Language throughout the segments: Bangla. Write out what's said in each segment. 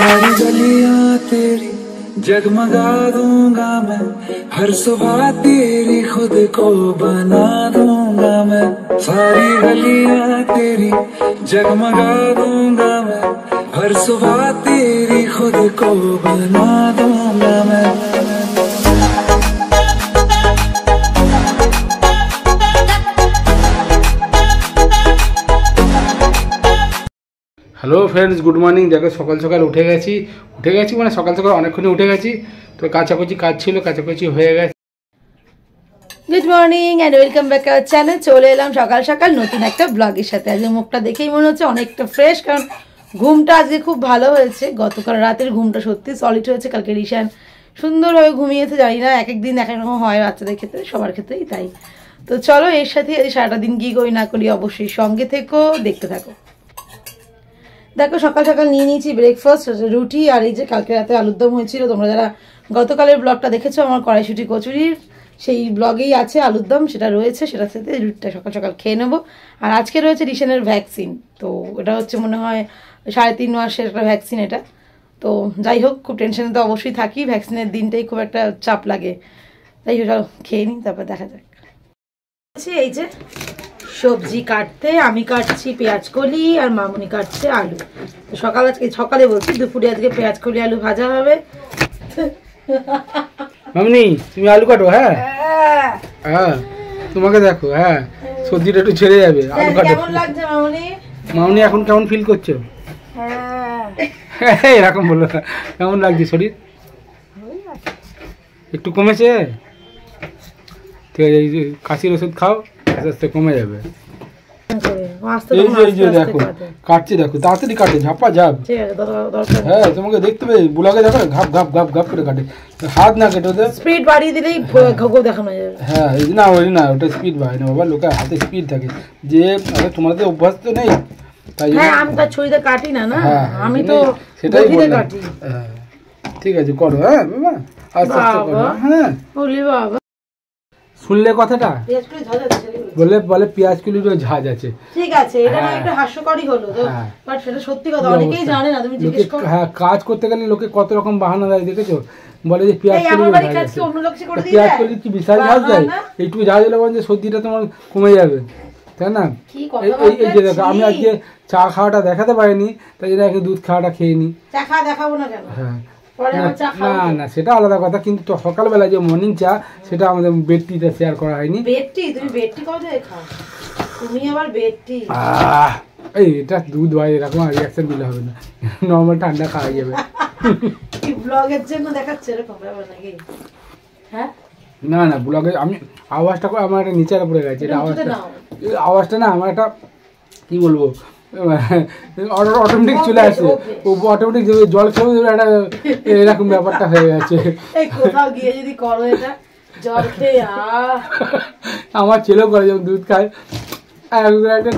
सारी गलियां तेरी जगमगा दूंगा मैं हर सुबह तेरी खुद को बना दूंगा मैं सारी गलियां तेरी जगमगा दूंगा मैं हर सुबह तेरी खुद को बना दूंगा मैं হ্যালো ফ্রেন্ডস গুড মর্নিং দেখো সকাল সকাল উঠে গেছি উঠে গেছি মানে সকাল সকাল অনেকক্ষণে উঠে গেছি তো কাছাকাছি কাজ ছিল কাছাকাছি হয়ে গেছে good morning and welcome back our channel চলে এলাম সকাল সকাল নতুন একটা ব্লগের সাথে আজকে মুখটা দেখেই মনে হচ্ছে অনেকটা ফ্রেশ কারণ ঘুমটা আজকে খুব ভালো হয়েছে গতকাল রাতের ঘুমটা সত্যি সলিড হয়েছে কালকে রিশান সুন্দরভাবে ঘুমিয়েছে জানি না এক একদিন এক রকম হয় বাচ্চাদের ক্ষেত্রে সবার ক্ষেত্রেই তাই তো চলো এর সাথে সারাটা দিন গিয়ে গই না করি অবশ্যই সঙ্গে থেকো দেখতে থাকো দেখো সকাল সকাল নিয়ে নিয়েছি ব্রেকফাস্ট রুটি আর এই যে কালকে রাতে আলুর দম হয়েছিল তোমরা যারা গতকালের ব্লগটা দেখেছো আমার কড়াইশুটি কচুরির সেই ব্লগেই আছে আলুর দম সেটা রয়েছে সেটার সাথে রুটিটা সকাল সকাল খেয়ে নেবো আর আজকে রয়েছে রিসেনের ভ্যাকসিন তো এটা হচ্ছে মনে হয় সাড়ে তিন মাসের একটা ভ্যাকসিন এটা তো যাই হোক খুব টেনশনে তো অবশ্যই থাকি ভ্যাকসিনের দিনটাই খুব একটা চাপ লাগে তাই হোক খেয়ে নিই তারপর দেখা যাক এই যে সবজি কাটতে আমি কাটছি পেঁয়াজ কলি আর মামুনি কাটছে আলু তো সকাল আজকে সকালে বলছি দুপুরে আজকে পেঁয়াজ কলি আলু ভাজা হবে মামনি তুমি আলু কাটো হ্যাঁ? হ্যাঁ হ্যাঁ তোমাকে দেখো হ্যাঁ সবজিটা একটু ছেড়ে যাবে হ্যাঁ, আলু কাটো কেমন লাগছে মামনি মামনি এখন কেমন ফিল করছো হ্যাঁ এরকম বললো কেমন লাগছে শরীর একটু কমেছে ঠিক আছে কাশির ওষুধ খাও আস্তে আস্তে কমে যাবে লোকের হাতে স্পিড থাকে যে আচ্ছা, তোমাদের অভ্যাস তো নেই তাই হ্যাঁ, আমি তো হ্যাঁ, হ্যাঁ, সেটাই কাটি ঠিক আছে করো হ্যাঁ বাবা বাবা শুনলে কথাটা বলে বলে পেঁয়াজ কিলো ঝাঁজ আছে ঠিক আছে এটা হ্যাঁ। হাস্যকরই হলো হ্যাঁ। বাট সেটা সত্যি কথা অনেকেই জানে না তুমি জিজ্ঞেস করো হ্যাঁ কাজ করতে গেলে লোকে কত রকম বাহানা দেয় দেখেছো বলে যে পেঁয়াজ কিলো পেঁয়াজ কিলো কি বিশাল ঝাঁজ দেয় এইটুকু ঝাঁজ হলে বলে যে সর্দিটা তোমার কমে যাবে তাই না এই যে দেখো আমি আজকে চা খাওয়াটা দেখাতে পারিনি তাই জন্য দুধ খাওয়াটা খেয়ে নি চা খাওয়া দেখাবো না কেন হ্যাঁ হ্যাঁ, না না সেটা আলাদা কথা কিন্তু যে মর্নিং চা সেটা আমাদের বেডটিটা শেয়ার করা হয়নি এটা দুধ এরকম দিলে হবে না ঠান্ডা খাওয়া যাবে হ্যাঁ? না না আমি আওয়াজটা আমার গেছে এটা আওয়াজটা আওয়াজটা না আমার একটা কি বলবো অটোমেটিক চলে আসে অটোমেটিক জল খেয়েও একটা এরকম ব্যাপারটা হয়ে গেছে আমার ছেলেও করে দুধ খায় একটা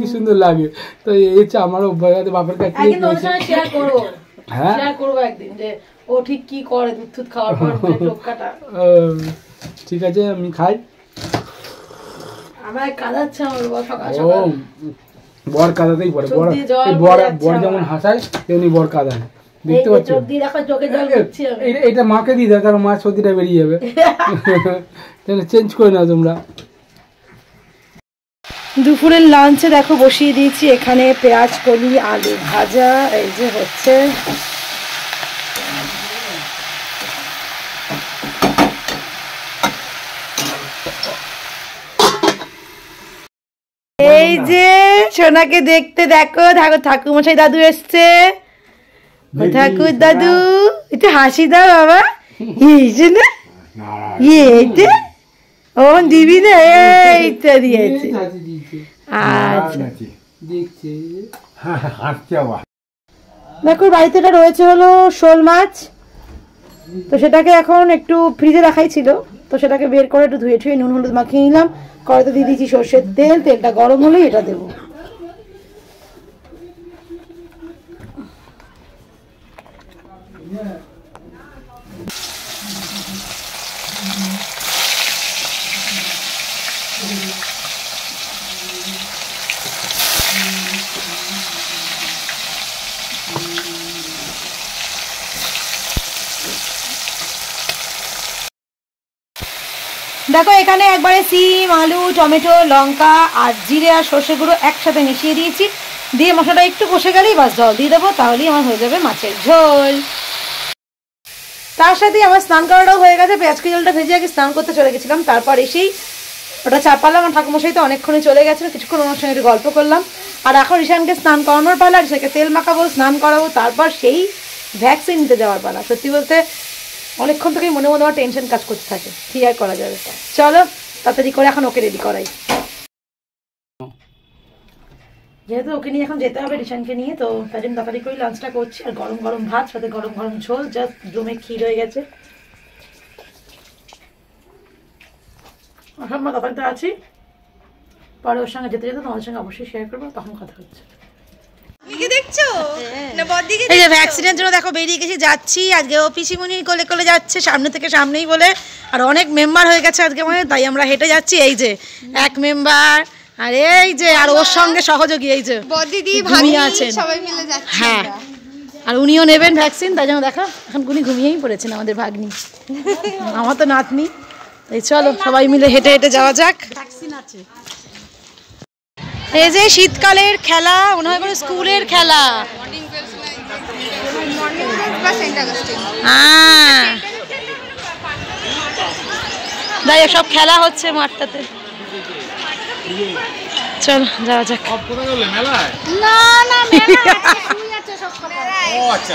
কি সুন্দর লাগে তো এই আমার অভ্যাস বাপের কাছে হ্যাঁ ও ঠিক দুধ খাওয়ার ঠিক আছে আমি খাই বর কাদাতেই পরে বর বর বর যেমন হাসায় তেমনি বর কাদায় দেখতে পাচ্ছ এটা মাকে দিয়ে দেয় কারণ মা সত্যিটা বেরিয়ে যাবে তাহলে চেঞ্জ করে নাও তোমরা দুপুরের লাঞ্চে দেখো বসিয়ে দিয়েছি এখানে পেঁয়াজ কলি আলু ভাজা এই যে হচ্ছে সোনাকে দেখতে দেখো ঠাকুর ঠাকুরমশাই দাদু এসছে ঠাকুর দাদু একটু হাসি দাও বাবা এই যে না দিবি না এইটা আচ্ছা দেখো বাড়িতে এটা রয়েছে হলো শোল মাছ তো সেটাকে এখন একটু ফ্রিজে রাখাই ছিল তো সেটাকে বের করে একটু ধুয়ে ঠুয়ে নুন হলুদ মাখিয়ে নিলাম করে তো দিয়ে দিয়েছি সর্ষের তেল তেলটা গরম হলেই এটা দেবো দেখো এখানে একবারে সিম আলু টমেটো লঙ্কা আর জিরে আর সর্ষে গুঁড়ো একসাথে মিশিয়ে দিয়েছি দিয়ে মশলাটা একটু কষে গেলেই বাস জল দিয়ে দেবো তাহলেই আমার হয়ে যাবে মাছের ঝোল তার সাথে আমার স্নান করাটাও হয়ে গেছে পেঁয়াজকে জলটা ভেজে আগে স্নান করতে চলে গেছিলাম তারপর এসেই ওটা চাপালাম আমার ঠাকুমশাই তো অনেকক্ষণই চলে গেছিলো কিছুক্ষণ ওনার সঙ্গে গল্প করলাম আর এখন ঈশানকে স্নান করানোর পালা আর সেকে তেল মাখাবো স্নান করাবো তারপর সেই ভ্যাকসিন নিতে যাওয়ার পালা সত্যি বলতে অনেকক্ষণ থেকেই মনে মনে আমার টেনশন কাজ করতে থাকে কী আর করা যাবে চলো তাড়াতাড়ি করে এখন ওকে রেডি করাই যেহেতু ওকে নিয়ে এখন যেতে হবে রিশানকে নিয়ে তো তাই জন্য তাড়াতাড়ি করে লাঞ্চটা করছি আর গরম গরম ভাত সাথে গরম গরম ঝোল জাস্ট জমে ক্ষীর হয়ে গেছে এখন আচ্ছা, আমার আছি পরে ওর সঙ্গে যেতে যেতে তোমাদের সঙ্গে অবশ্যই শেয়ার করবো তখন কথা হচ্ছে হ্যাঁ। জন্য দেখো বেরিয়ে গেছি যাচ্ছি আজকে ও পিসিমুনি কোলে কোলে যাচ্ছে সামনে থেকে সামনেই বলে আর অনেক মেম্বার হয়ে গেছে আজকে তাই আমরা হেঁটে যাচ্ছি এই যে এক মেম্বার আর এই যে আর ওর সঙ্গে সহযোগী এই যে দিদি ভাবি আছেন সবাই মিলে যাচ্ছে হ্যাঁ আর উনিও নেবেন ভ্যাকসিন তাই জন্য দেখো এখন উনি ঘুমিয়েই পড়েছেন আমাদের ভাগ্নি আমার তো নাতনি এই চলো সবাই মিলে হেঁটে হেঁটে যাওয়া যাক ভ্যাকসিন আছে এই যে শীতকালের খেলা মনে হয় করে স্কুলের খেলা হ্যাঁ যাই সব খেলা হচ্ছে মাঠটাতে চল যাওয়া যাক না না আচ্ছা, আচ্ছা।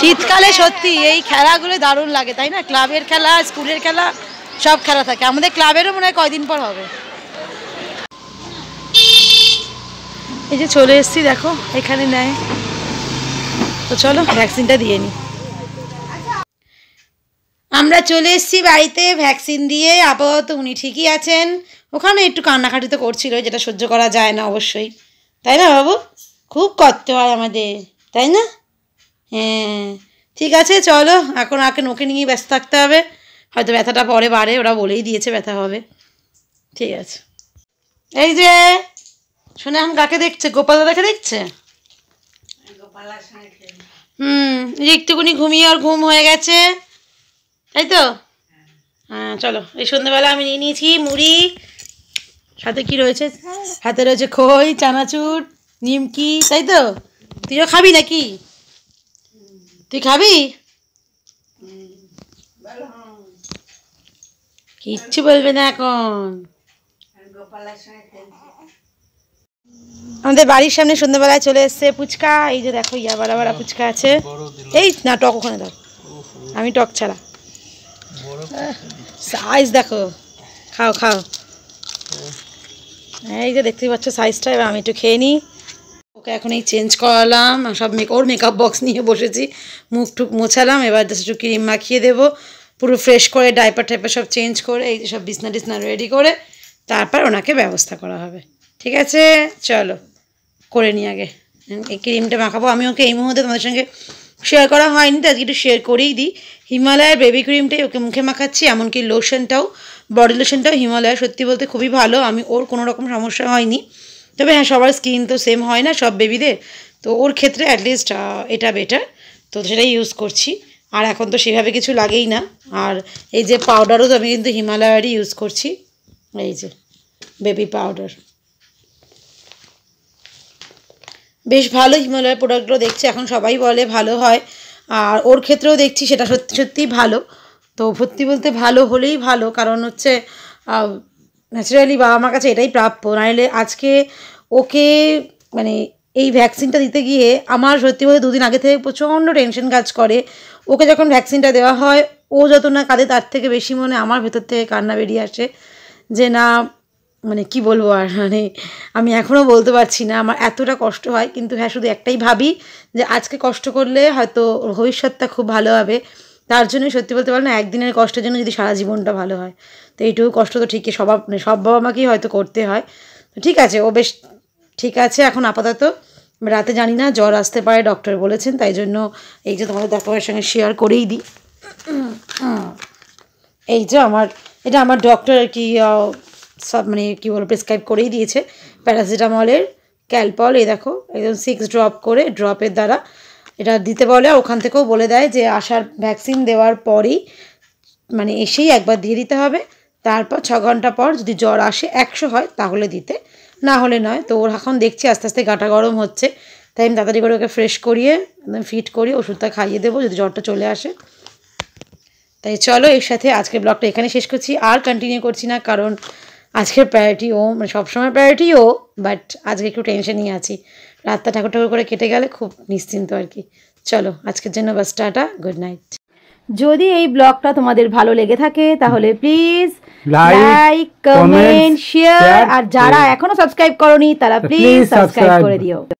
শীতকালে সত্যি এই খেলাগুলো দারুণ লাগে তাই না ক্লাবের খেলা স্কুলের খেলা সব খেলা থাকে আমাদের ক্লাবেরও মনে হয় কয়দিন পর হবে এই যে চলে এসছি দেখো এখানে নেয় তো চলো ভ্যাকসিনটা দিয়ে নিই আমরা চলে এসেছি বাড়িতে ভ্যাকসিন দিয়ে আপাতত উনি ঠিকই আছেন ওখানে একটু কান্নাকাটি তো করছিল যেটা সহ্য করা যায় না অবশ্যই তাই না বাবু খুব করতে হয় আমাদের তাই না হ্যাঁ ঠিক আছে চলো এখন আগে নোকে নিয়েই ব্যস্ত থাকতে হবে হয়তো ব্যথাটা পরে বাড়ে ওরা বলেই দিয়েছে ব্যথা হবে ঠিক আছে এই যে শুনে এখন কাকে দেখছে গোপাল দাদাকে দেখছে হুম একটুকুনি ঘুমিয়ে ওর ঘুম হয়ে গেছে তাই তো হ্যাঁ চলো এই সন্ধ্যেবেলা আমি নিয়ে নিয়েছি মুড়ি সাথে কি রয়েছে হাতে রয়েছে খই চানাচুর নিমকি তাই তো তুইও খাবি নাকি তুই খাবি কিচ্ছু বলবে না এখন আমাদের বাড়ির সামনে সন্ধ্যাবেলায় চলে এসছে ফুচকা এই যে দেখো ইয়া বাড়া বাড়া ফুচকা আছে এই না টক ওখানে দাও আমি টক ছাড়া সাইজ দেখো খাও খাও এই যে দেখতেই পাচ্ছ সাইজটা এবার আমি একটু খেয়ে নিই ওকে এখন এই চেঞ্জ করালাম সব মেক ওর মেকআপ বক্স নিয়ে বসেছি মুখ টুক মোছালাম এবার জাস্ট একটু ক্রিম মাখিয়ে দেবো পুরো ফ্রেশ করে ডাইপার টাইপার সব চেঞ্জ করে এই সব বিছনা টিসনা রেডি করে তারপর ওনাকে ব্যবস্থা করা হবে ঠিক আছে চলো করে নিই আগে এই ক্রিমটা মাখাবো আমি ওকে এই মুহূর্তে তোমাদের সঙ্গে শেয়ার করা হয়নি তো আজকে একটু শেয়ার করেই দিই হিমালয়ের বেবি ক্রিমটাই ওকে মুখে মাখাচ্ছি এমনকি লোশনটাও বডি লোশনটাও হিমালয়ের সত্যি বলতে খুবই ভালো আমি ওর কোনো রকম সমস্যা হয়নি তবে হ্যাঁ সবার স্কিন তো সেম হয় না সব বেবিদের তো ওর ক্ষেত্রে অ্যাটলিস্ট এটা বেটার তো সেটাই ইউজ করছি আর এখন তো সেভাবে কিছু লাগেই না আর এই যে পাউডারও তো আমি কিন্তু হিমালয়ারই ইউজ করছি এই যে বেবি পাউডার বেশ ভালো হিমালয়ের প্রোডাক্টগুলো দেখছে এখন সবাই বলে ভালো হয় আর ওর ক্ষেত্রেও দেখছি সেটা সত্যি সত্যিই ভালো তো ভর্তি বলতে ভালো হলেই ভালো কারণ হচ্ছে ন্যাচারালি বাবা মার কাছে এটাই প্রাপ্য নাহলে আজকে ওকে মানে এই ভ্যাকসিনটা দিতে গিয়ে আমার সত্যি বলতে দুদিন আগে থেকে প্রচণ্ড টেনশন কাজ করে ওকে যখন ভ্যাকসিনটা দেওয়া হয় ও যত না কাঁদে তার থেকে বেশি মনে আমার ভেতর থেকে কান্না বেরিয়ে আসে যে না মানে কি বলবো আর মানে আমি এখনও বলতে পারছি না আমার এতটা কষ্ট হয় কিন্তু হ্যাঁ শুধু একটাই ভাবি যে আজকে কষ্ট করলে হয়তো ভবিষ্যৎটা খুব ভালো হবে তার জন্য সত্যি বলতে পারো না একদিনের কষ্টের জন্য যদি সারা জীবনটা ভালো হয় তো এইটুকু কষ্ট তো ঠিকই সব মানে সব বাবা মাকেই হয়তো করতে হয় তো ঠিক আছে ও বেশ ঠিক আছে এখন আপাতত রাতে জানি না জ্বর আসতে পারে ডক্টর বলেছেন তাই জন্য এই যে তোমাদের ডাক্তারের সঙ্গে শেয়ার করেই দিই এই যে আমার এটা আমার ডক্টর আর কি সব মানে কী বলো প্রেসক্রাইব করেই দিয়েছে প্যারাসিটামলের ক্যালপল এ দেখো একদম সিক্স ড্রপ করে ড্রপের দ্বারা এটা দিতে বলে আর ওখান থেকেও বলে দেয় যে আসার ভ্যাকসিন দেওয়ার পরেই মানে এসেই একবার দিয়ে দিতে হবে তারপর ছ ঘন্টা পর যদি জ্বর আসে একশো হয় তাহলে দিতে না হলে নয় তো ওর এখন দেখছি আস্তে আস্তে গাটা গরম হচ্ছে তাই আমি তাড়াতাড়ি করে ওকে ফ্রেশ করিয়ে একদম ফিট করিয়ে ওষুধটা খাইয়ে দেবো যদি জ্বরটা চলে আসে তাই চলো এর সাথে আজকে ব্লগটা এখানে শেষ করছি আর কন্টিনিউ করছি না কারণ আজকের প্রায়োরিটি ও মানে সবসময় প্রায়োরিটি ও বাট আজকে একটু টেনশনই আছি রাতটা ঠাকুর ঠাকুর করে কেটে গেলে খুব নিশ্চিন্ত আর কি চলো আজকের জন্য বাস টাটা গুড নাইট যদি এই ব্লগটা তোমাদের ভালো লেগে থাকে তাহলে প্লিজ লাইক কমেন্ট শেয়ার আর যারা এখনো সাবস্ক্রাইব করনি তারা প্লিজ সাবস্ক্রাইব করে দিও